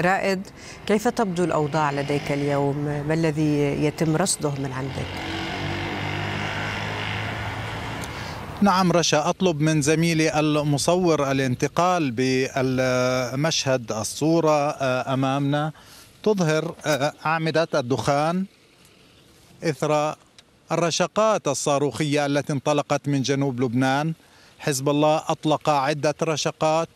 رائد كيف تبدو الأوضاع لديك اليوم ما الذي يتم رصده من عندك؟ نعم رشا اطلب من زميلي المصور الانتقال بالمشهد الصوره آه، امامنا تظهر آه، اعمده الدخان اثر الرشقات الصاروخيه التي انطلقت من جنوب لبنان حزب الله اطلق عده رشقات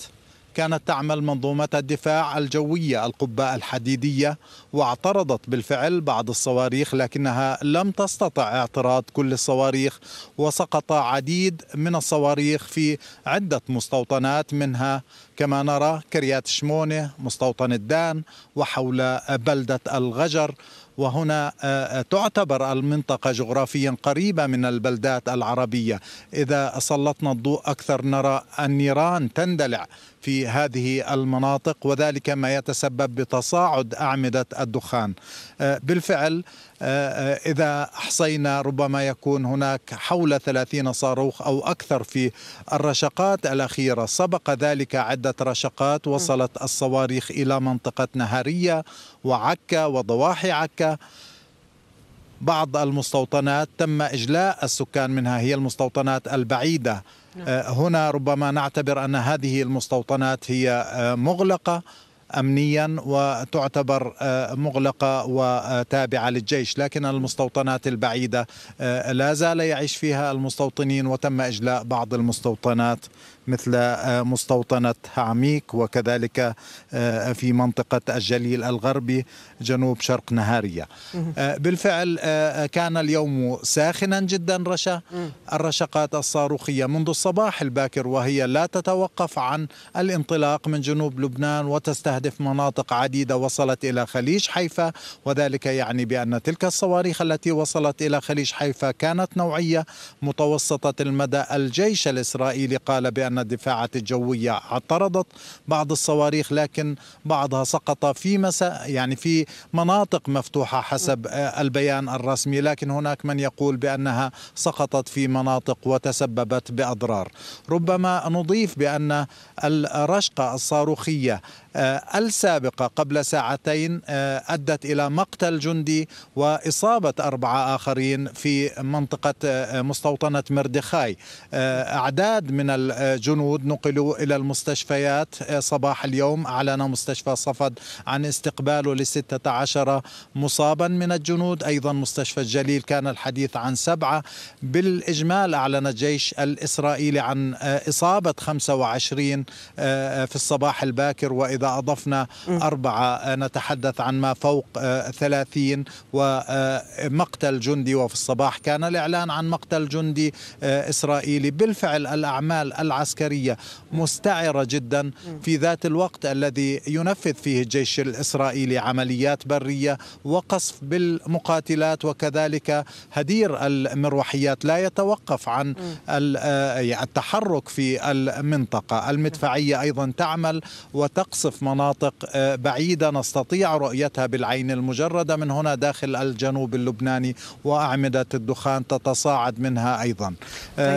كانت تعمل منظومة الدفاع الجوية القبة الحديدية واعترضت بالفعل بعض الصواريخ لكنها لم تستطع اعتراض كل الصواريخ وسقط عديد من الصواريخ في عدة مستوطنات منها كما نرى كريات شمونة مستوطن الدان وحول بلدة الغجر وهنا آه، آه، تعتبر المنطقة جغرافيا قريبة من البلدات العربية إذا سلطنا الضوء أكثر نرى النيران تندلع في هذه المناطق وذلك ما يتسبب بتصاعد أعمدة الدخان آه، بالفعل آه، آه، إذا أحصينا ربما يكون هناك حول 30 صاروخ أو أكثر في الرشقات الأخيرة سبق ذلك عدة رشقات وصلت الصواريخ إلى منطقة نهرية وعكا وضواحي عكا بعض المستوطنات تم إجلاء السكان منها هي المستوطنات البعيدة نعم. آه، هنا ربما نعتبر أن هذه المستوطنات هي مغلقة امنيا وتعتبر آه، مغلقه وتابعه للجيش لكن المستوطنات البعيده آه، لا زال يعيش فيها المستوطنين وتم اجلاء بعض المستوطنات مثل آه، مستوطنة عميق وكذلك آه، في منطقة الجليل الغربي جنوب شرق نهارية آه، بالفعل كان اليوم ساخنا جدا رشا الرشقات الصاروخية منذ الصباح الباكر وهي لا تتوقف عن الانطلاق من جنوب لبنان وتستهدف مناطق عديدة وصلت إلى خليج حيفا وذلك يعني بأن تلك الصواريخ التي وصلت إلى خليج حيفا كانت نوعية متوسطة المدى الجيش الإسرائيلي قال بأن الدفاعات الجوية اعترضت بعض الصواريخ لكن بعضها سقط في مساء يعني في مناطق مفتوحة حسب آه، البيان الرسمي لكن هناك من يقول بأنها سقطت في مناطق وتسببت بأضرار ربما نضيف بأن الرشقة الصاروخية آه، السابقة قبل ساعتين آه، أدت إلى مقتل جندي وإصابة أربعة آخرين في منطقة آه، مستوطنة مردخاي أعداد من الجنود نقلوا إلى المستشفيات صباح اليوم أعلن مستشفى صفد عن استقباله لستة عشر مصابا من الجنود أيضا مستشفى الجليل كان الحديث عن سبعة بالإجمال أعلن الجيش الإسرائيلي عن إصابة 25 في الصباح الباكر وإذا أضفنا أربعة آه، نتحدث عن ما فوق آه، ثلاثين ومقتل آه، جندي وفي الصباح كان الإعلان عن مقتل جندي إسرائيلي بالفعل الأعمال العسكرية مستعرة جدا في ذات الوقت الذي ينفذ فيه الجيش الإسرائيلي عمليات برية وقصف بالمقاتلات وكذلك هدير المروحيات لا يتوقف عن يعني التحرك في المنطقة المدفعية أيضا تعمل وتقصف نصف مناطق آه، بعيدة نستطيع رؤيتها بالعين المجردة من هنا داخل الجنوب اللبناني وأعمدة الدخان تتصاعد منها أيضا آه، طيب.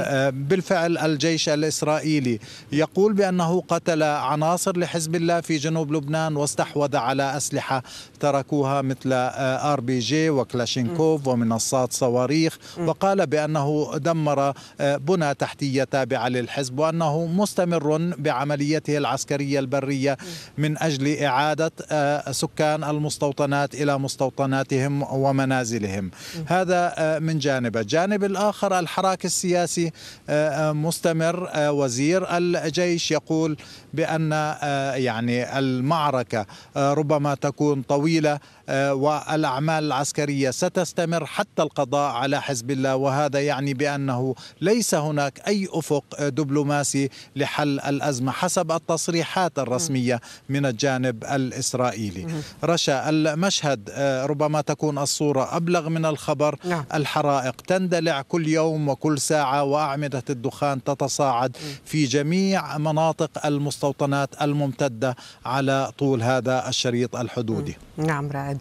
آه، بالفعل الجيش الإسرائيلي يقول بأنه قتل عناصر لحزب الله في جنوب لبنان واستحوذ على أسلحة تركوها مثل آر بي جي وكلاشينكوف ومنصات صواريخ وقال بأنه دمر بنى تحتية تابعة للحزب وأنه مستمر بعمليته العسكرية البرية من أجل إعادة آه، سكان المستوطنات إلى مستوطناتهم ومنازلهم هذا آه، من جانب الجانب الآخر الحراك السياسي آه، مستمر وزير الجيش يقول بأن يعني المعركة ربما تكون طويلة آه، والاعمال العسكريه ستستمر حتى القضاء على حزب الله وهذا يعني بانه ليس هناك اي افق دبلوماسي لحل الازمه حسب التصريحات الرسميه من الجانب الاسرائيلي. رشا المشهد آه، ربما تكون الصوره ابلغ من الخبر نعم. الحرائق تندلع كل يوم وكل ساعه واعمده الدخان تتصاعد في جميع مناطق المستوطنات الممتده على طول هذا الشريط الحدودي. نعم رائد